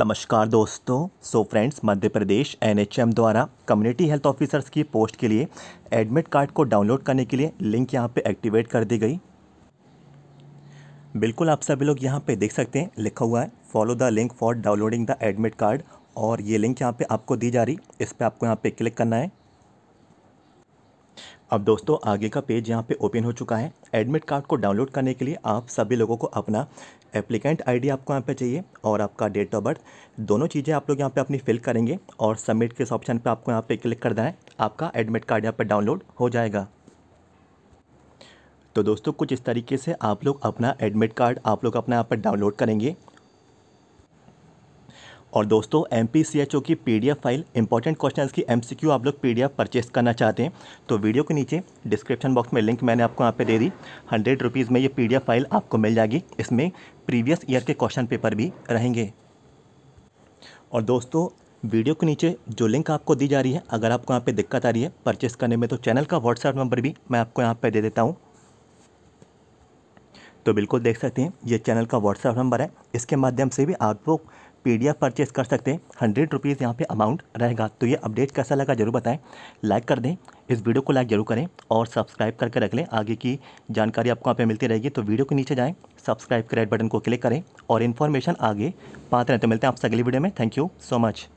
नमस्कार दोस्तों so friends Madhya Pradesh NHM द्वारा कम्युनिटी हेल्थ ऑफिसर्स की पोस्ट के लिए एडमिट कार्ड को डाउनलोड करने के लिए लिंक यहाँ पे एक्टिवेट कर दी गई बिल्कुल आप सभी लोग यहाँ पे देख सकते हैं लिखा हुआ है follow the link for downloading the admit card और ये लिंक यहाँ पे आपको दी जा रही इस पर आपको यहाँ पर क्लिक करना है अब दोस्तों आगे का पेज यहाँ पे ओपन हो चुका है एडमिट कार्ड को डाउनलोड करने के लिए आप सभी लोगों को अपना एप्लीकेंट आईडी आपको यहाँ पे चाहिए और आपका डेट ऑफ बर्थ दोनों चीज़ें आप लोग यहाँ पे अपनी फिल करेंगे और सबमिट के इस ऑप्शन पे आपको यहाँ पे क्लिक कर देना है आपका एडमिट कार्ड यहाँ पर डाउनलोड हो जाएगा तो दोस्तों कुछ इस तरीके से आप लोग अपना एडमिट कार्ड आप लोग अपना यहाँ पर डाउनलोड करेंगे और दोस्तों एम की पी फाइल इंपॉर्टेंट क्वेश्चंस की एम आप लोग पी परचेस करना चाहते हैं तो वीडियो के नीचे डिस्क्रिप्शन बॉक्स में लिंक मैंने आपको यहाँ पे दे दी हंड्रेड रुपीज़ में ये पी फाइल आपको मिल जाएगी इसमें प्रीवियस ईयर के क्वेश्चन पेपर भी रहेंगे और दोस्तों वीडियो के नीचे जो लिंक आपको दी जा रही है अगर आपको यहाँ पर दिक्कत आ रही है परचेस करने में तो चैनल का व्हाट्सएप नंबर भी मैं आपको यहाँ पर दे देता हूँ तो बिल्कुल देख सकते हैं ये चैनल का व्हाट्सएप नंबर है इसके माध्यम से भी आप लोग पीडीएफ परचेस कर सकते हैं हंड्रेड रुपीज़ यहाँ पे अमाउंट रहेगा तो ये अपडेट कैसा लगा जरूर बताएं लाइक कर दें इस वीडियो को लाइक जरूर करें और सब्सक्राइब करके रख लें आगे की जानकारी आपको यहाँ पे मिलती रहेगी तो वीडियो के नीचे जाएँ सब्सक्राइब के रेड बटन को क्लिक करें और इन्फॉर्मेशन आगे पाते रहते तो मिलते हैं आपसे अगली वीडियो में थैंक यू सो मच